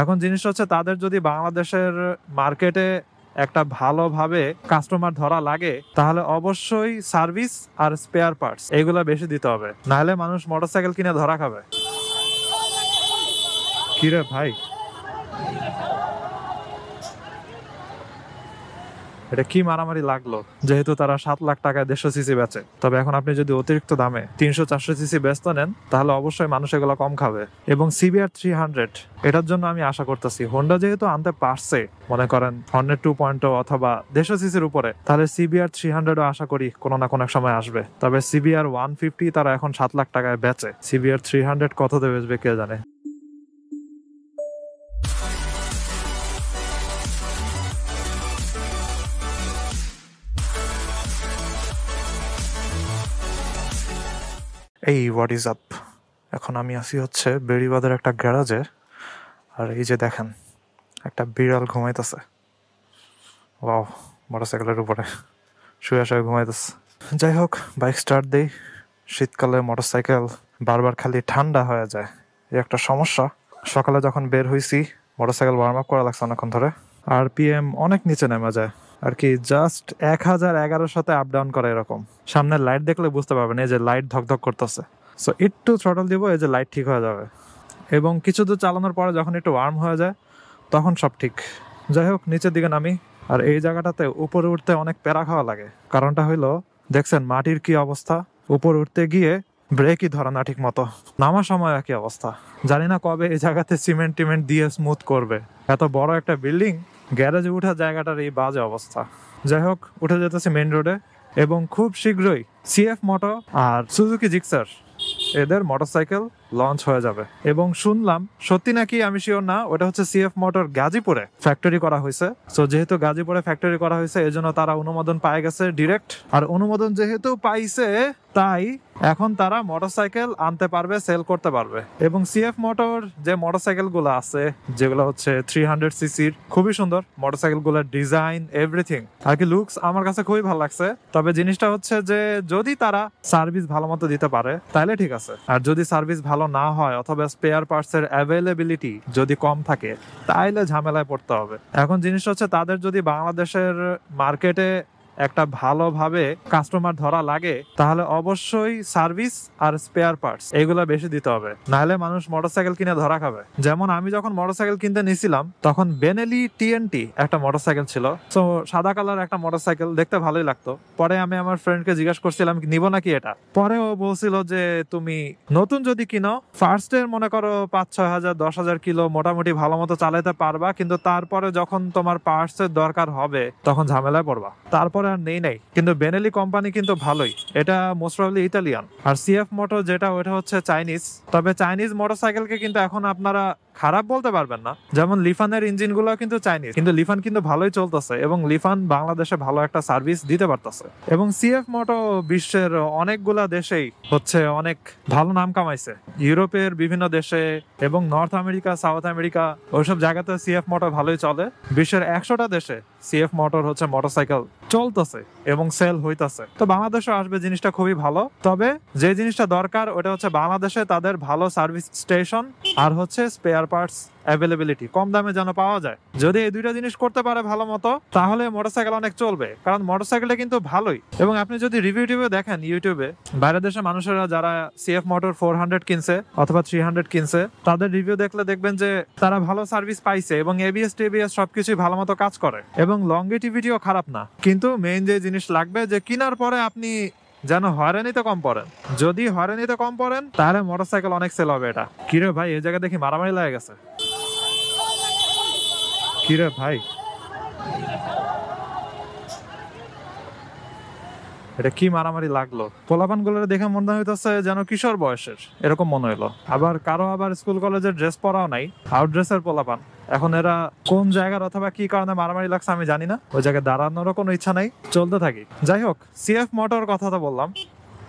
এখন জিনিসটা হচ্ছে তাদের যদি বাংলাদেশের মার্কেটে একটা ভালোভাবে কাস্টমার ধরা লাগে তাহলে অবশ্যই সার্ভিস আর স্পেয়ার পার্টস এগুলো বেশি দিতে হবে নাহলে মানুষ মোটরসাইকেল কিনে ধরা খাবে কিরে ভাই এটা কি মারামারি লাগলো যেহেতু তারা সাত লাখ টাকায় দেড়শো সিসি বেচে তবে এখন আপনি যদি অতিরিক্ত দামে তিনশো চারশো সিসি ব্যস্ত নেন তাহলে অবশ্যই মানুষ এগুলো কম খাবে এবং সিবিআর থ্রি হান্ড্রেড এটার জন্য আমি আশা করতেছি হোন্ডা যেহেতু আনতে পারছে মনে করেন হন্ড্রেড টু পয়েন্ট অথবা দেড়শো সিসির উপরে তাহলে সিবিআর থ্রি হান্ড্রেডও আশা করি কোনো না কোনো এক সময় আসবে তবে সিবিআর ওয়ান ফিফটি তারা এখন সাত লাখ টাকায় বেচে সিবিআর থ্রি হান্ড্রেড কত দেবে কে জানে এই হোয়াট ইজ আপ এখন আমি আসি হচ্ছে বেড়িবাদের একটা গ্যারাজে আর এই যে দেখেন একটা বিড়াল ঘুমাইতেছে ওয়াও মোটরসাইকেলের উপরে শুয়ে শুয়ে ঘুমাইতেছে যাই হোক বাইক স্টার্ট দিই শীতকালে মোটরসাইকেল বারবার খালি ঠান্ডা হয়ে যায় এই একটা সমস্যা সকালে যখন বের মোটর মোটরসাইকেল ওয়ার্ম আপ করা লাগছে অনেকক্ষণ ধরে আর পিএম অনেক নিচে নেমে যায় আর কি জাস্ট এক হাজার এগারোর সাথে আপ ডাউন করে এরকম সামনের লাইট দেখলে বুঝতে পারবেন এই যে লাইট ধকধক করতেছে সো একটু থ্রটল দিব এই যে লাইট ঠিক হয়ে যাবে এবং কিছু দূর চালানোর পরে যখন একটু ওয়ার্ম হয়ে যায় তখন সব ঠিক যাই হোক নিচের দিকে নামি আর এই জায়গাটাতে উপরে উঠতে অনেক প্যারা খাওয়া লাগে কারণটা হইলো দেখছেন মাটির কি অবস্থা উপরে উঠতে গিয়ে ব্রেকই ধরে না ঠিক মতো নামার সময় একই অবস্থা জানি না কবে এই জায়গাতে সিমেন্ট টিমেন্ট দিয়ে স্মুথ করবে এত বড় একটা বিল্ডিং গ্যারাজে ওঠার জায়গাটার এই বাজে অবস্থা যাই হোক উঠে যেতেছে মেন রোডে এবং খুব শীঘ্রই সিএফ মোটো আর সুজুকি জিক্সার এদের মোটরসাইকেল লঞ্চ হয়ে যাবে এবং শুনলাম সত্যি নাকি আমি শিওর না ওটা হচ্ছে সিএফ মোটর গাজীপুরে ফ্যাক্টরি করা হয়েছে সো যেহেতু গাজীপুরে ফ্যাক্টরি করা হয়েছে এজন্য তারা অনুমোদন পায় গেছে ডিরেক্ট আর অনুমোদন যেহেতু পাইছে তাই এখন তারা মোটরসাইকেল আনতে পারবে সেল করতে পারবে এবং সিএফ মোটর যে মোটরসাইকেল গুলো আছে যেগুলো হচ্ছে থ্রি হান্ড্রেড সিসির খুবই সুন্দর মোটরসাইকেল গুলোর ডিজাইন এভরিথিং আর কি লুকস আমার কাছে খুবই ভালো লাগছে তবে জিনিসটা হচ্ছে যে যদি তারা সার্ভিস ভালো মতো দিতে পারে তাহলে ঠিক আছে আর যদি সার্ভিস ভালো ভালো না হয় অথবা স্পেয়ার পার্টসের অ্যাভেলেবিলিটি যদি কম থাকে তাইলে ঝামেলায় পড়তে হবে এখন জিনিস হচ্ছে তাদের যদি বাংলাদেশের মার্কেটে একটা ভালোভাবে কাস্টমার ধরা লাগে তাহলে অবশ্যই সার্ভিস আর স্পেয়ার পার্টস এগুলো বেশি দিতে হবে নাহলে মানুষ মোটরসাইকেল কিনে ধরা খাবে যেমন আমি যখন মোটরসাইকেল কিনতে নিছিলাম তখন বেনেলি টিএনটি একটা মোটরসাইকেল ছিল তো সাদা কালার একটা মোটরসাইকেল দেখতে ভালোই লাগতো পরে আমি আমার ফ্রেন্ডকে জিজ্ঞাসা করছিলাম নিব নাকি এটা পরে ও বলছিল যে তুমি নতুন যদি কিনো ফার্স্ট এর মনে করো পাঁচ ছয় হাজার দশ হাজার কিলো মোটামুটি ভালো মতো চালাতে পারবা কিন্তু তারপরে যখন তোমার পার্টস এর দরকার হবে তখন ঝামেলায় পড়বা তারপরে আমরা নেই নাই কিন্তু বেনেলি কোম্পানি কিন্তু ভালোই এটা মোস্ট প্রবলি ইতালিয়ান আর সিএফ মোটর যেটা ওটা হচ্ছে চাইনিজ তবে চাইনিজ মোটরসাইকেলকে কিন্তু এখন আপনারা খারাপ বলতে পারবেন না যেমন লিফানের ইঞ্জিন গুলো কিন্তু চাইনিজ কিন্তু লিফান কিন্তু ভালোই চলতেছে এবং লিফান বাংলাদেশে ভালো একটা সার্ভিস দিতে পারতেছে এবং সিএফ মোটো বিশ্বের অনেকগুলা দেশেই হচ্ছে অনেক ভালো নাম কামাইছে ইউরোপের বিভিন্ন দেশে এবং নর্থ আমেরিকা সাউথ আমেরিকা ওইসব জায়গাতে সিএফ মোটর ভালোই চলে বিশ্বের একশোটা দেশে সিএফ মোটর হচ্ছে মোটরসাইকেল চলতেছে এবং সেল হইতেছে তো বাংলাদেশে আসবে জিনিসটা খুবই ভালো তবে যে জিনিসটা দরকার ওটা হচ্ছে বাংলাদেশে তাদের ভালো সার্ভিস স্টেশন আর হচ্ছে স্পেয়ার পার্টস অ্যাভেলেবিলিটি কম দামে যেন পাওয়া যায় যদি এই দুইটা জিনিস করতে পারে ভালো মতো তাহলে মোটরসাইকেল অনেক চলবে কারণ মোটরসাইকেলটা কিন্তু ভালোই এবং আপনি যদি রিভিউ টিভিউ দেখেন ইউটিউবে বাইরের দেশের মানুষেরা যারা সিএফ মোটর ফোর হান্ড্রেড কিনছে অথবা থ্রি হান্ড্রেড কিনছে তাদের রিভিউ দেখলে দেখবেন যে তারা ভালো সার্ভিস পাইছে এবং এবিএস টিবিএস সবকিছুই ভালো মতো কাজ করে এবং লংগেটিভিটিও খারাপ না কিন্তু মেইন যে জিনিস লাগবে যে কিনার পরে আপনি যেন হয়রানিতে কম পড়েন যদি হয়রানিতে কম পড়েন তাহলে মোটরসাইকেল অনেক সেল হবে এটা কিরে ভাই এই জায়গা দেখি মারামারি লাগে গেছে কিরে ভাই এটা কি মারামারি লাগলো পোলাপান গুলো দেখে মনে হইতেছে যেন কিশোর বয়সের এরকম মনে হইলো আবার কারো আবার স্কুল কলেজের ড্রেস পরাও নাই আউট ড্রেসের পোলাপান এখন এরা কোন জায়গার অথবা কি কারণে মারামারি লাগছে আমি জানি না ওই জায়গায় দাঁড়ানোরও কোনো ইচ্ছা নাই চলতে থাকি যাই হোক সিএফ মোটর কথা তো বললাম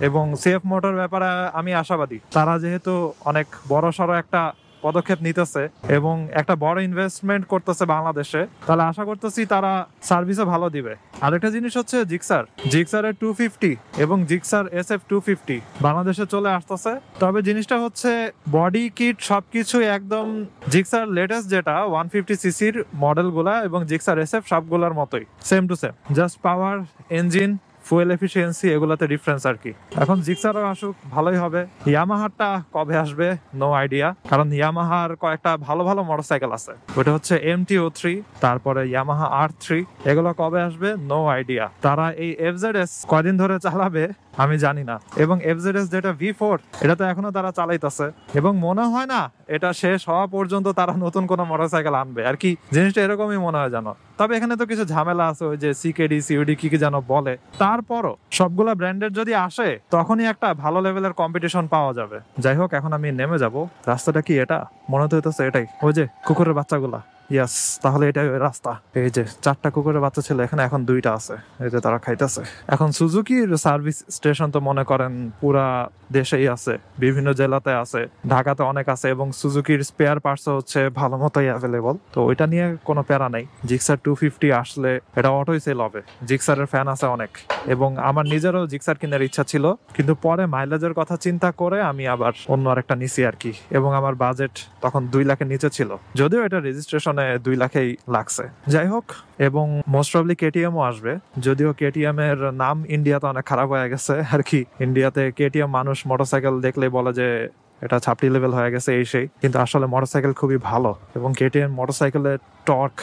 এবং সিএফ মোটর ব্যাপারে আমি আশাবাদী তারা যেহেতু অনেক বড় সড়ো একটা পদক্ষেপ নিতেছে এবং একটা বড় ইনভেস্টমেন্ট করতেছে বাংলাদেশে তাহলে আশা করতেছি তারা সার্ভিসও ভালো দিবে আরেকটা জিনিস হচ্ছে জিক্সার জিক্সারের টু ফিফটি এবং Gixxer S F two fifty বাংলাদেশে চলে আসতেছে তবে জিনিসটা হচ্ছে বডি কিট সবকিছু একদম জিক্সার লেটেস্ট যেটা ওয়ান ফিফটি সিসির মডেলগুলা এবং জিক্সার এস এফ সবগুলার মতোই same to same just power engine fuel efficiency এগুলাতে ডিফারেন্স আর কি এখন জিক্সারও আসুক ভালোই হবে ইয়ামাহারটা কবে আসবে নো আইডিয়া কারণ ইয়ামাহার কয়েকটা ভালো ভালো মোটর সাইকেল আছে ওটা হচ্ছে এম টি ও থ্রি তারপরে ইয়ামাহা আর থ্রি এগুলো কবে আসবে নো আইডিয়া তারা এই এস কয়দিন ধরে চালাবে আমি জানি না এবং এস যেটা ভি ফোর এটা তো এখনো তারা চালাইতেছে এবং মনে হয় না এটা শেষ হওয়া পর্যন্ত তারা নতুন কোনো মোটর সাইকেল আনবে আর কি জিনিসটা এরকমই মনে হয় জানো তবে এখানে তো কিছু ঝামেলা আছে ওই যে সিকেডি সিউডি কি কি যেন বলে তারপরও সবগুলা ব্র্যান্ডের যদি আসে তখনই একটা ভালো লেভেলের কম্পিটিশন পাওয়া যাবে যাই হোক এখন আমি নেমে যাব রাস্তাটা কি এটা মনে তো হইতেছে এটাই ওই যে কুকুরের বাচ্চাগুলা ইয়াস তাহলে এটা রাস্তা এই যে চারটা কুকুরের বাচ্চা ছিল এখানে এখন দুইটা আছে এই যে তারা খাইতেছে এখন সুজুকির সার্ভিস স্টেশন তো মনে করেন পুরা দেশেই আছে বিভিন্ন জেলাতে আছে ঢাকাতে অনেক আছে এবং সুজুকির স্পেয়ার পার্টস হচ্ছে ভালো মতোই অ্যাভেলেবল তো ওইটা নিয়ে কোনো প্যারা নাই জিক্সার টু ফিফটি আসলে এটা অটোই সেল হবে জিক্সারের ফ্যান আছে অনেক এবং আমার নিজেরও জিক্সার কেনার ইচ্ছা ছিল কিন্তু পরে মাইলেজের কথা চিন্তা করে আমি আবার অন্য আরেকটা নিছি আর কি এবং আমার বাজেট তখন দুই লাখের নিচে ছিল যদিও এটা রেজিস্ট্রেশন মানে দুই লাখেই লাগছে যাই হোক এবং মোস্ট প্রবলি কেটিএম ও আসবে যদিও কেটিএম এর নাম ইন্ডিয়াতে অনেক খারাপ হয়ে গেছে আর কি ইন্ডিয়াতে কেটিএম মানুষ মোটরসাইকেল দেখলে বলে যে এটা ছাপটি লেভেল হয়ে গেছে এই সেই কিন্তু আসলে মোটরসাইকেল খুবই ভালো এবং কেটিএম মোটরসাইকেলের টর্ক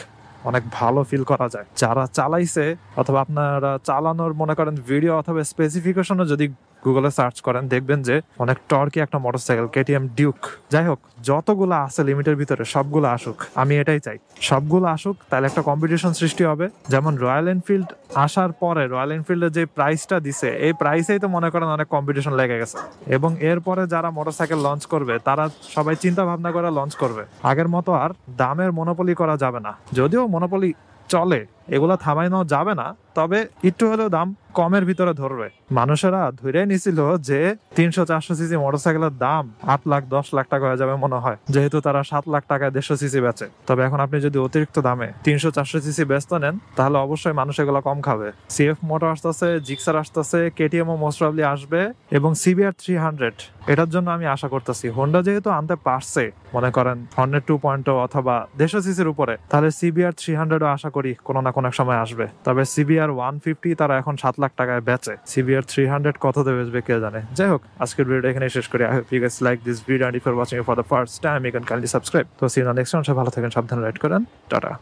অনেক ভালো ফিল করা যায় যারা চালাইছে অথবা আপনারা চালানোর মনে করেন ভিডিও অথবা স্পেসিফিকেশনও যদি গুগলে সার্চ করেন দেখবেন যে অনেক টর্কি একটা মোটরসাইকেল কেটিএম ডিউক যাই হোক যতগুলো আছে লিমিটের ভিতরে সবগুলো আসুক আমি এটাই চাই সবগুলো আসুক তাহলে একটা কম্পিটিশন সৃষ্টি হবে যেমন রয়্যাল এনফিল্ড আসার পরে রয়্যাল এনফিল্ডের যে প্রাইসটা দিছে এই প্রাইসেই তো মনে করেন অনেক কম্পিটিশন লেগে গেছে এবং এরপরে যারা মোটরসাইকেল লঞ্চ করবে তারা সবাই চিন্তা ভাবনা করে লঞ্চ করবে আগের মতো আর দামের মনোপলি করা যাবে না যদিও মনোপলি চলে এগুলো থামাইনো যাবে না তবে একটু হলেও দাম কমের ভিতরে ধরবে মানুষেরা ধরে নিছিল যে তিনশো চারশো সিসি মোটরসাইকেলের দাম আট লাখ দশ লাখ টাকা হয়ে যাবে মনে হয় যেহেতু তারা সাত লাখ টাকায় দেড়শো সিসি বেচে তবে এখন আপনি যদি অতিরিক্ত দামে তিনশো চারশো সিসি ব্যস্ত নেন তাহলে অবশ্যই মানুষ এগুলো কম খাবে সিএফ মোটর আসতেছে জিক্সার আসতেছে কেটিএম ও মোস্টাবলি আসবে এবং সিবিআর থ্রি হান্ড্রেড এটার জন্য আমি আশা করতেছি হন্ডা যেহেতু আনতে পারছে মনে করেন হন্ড্রেড টু পয়েন্ট অথবা দেড়শো সিসির উপরে তাহলে সিবিআর থ্রি হান্ড্রেডও আশা করি কোনো না তখন এক সময় আসবে তবে সিবিআর ওয়ান ফিফটি তারা এখন সাত লাখ টাকায় বেচে সিবিআর থ্রি হান্ড্রেড কততে বেচবে কে জানে যাই হোক আজকের ভিডিও এখানে শেষ করি I hope you like this video if are watching for the first time you can kindly subscribe to সিনা নেক্সট সময় ভালো থাকেন সাবধানে রাইড করেন টাটা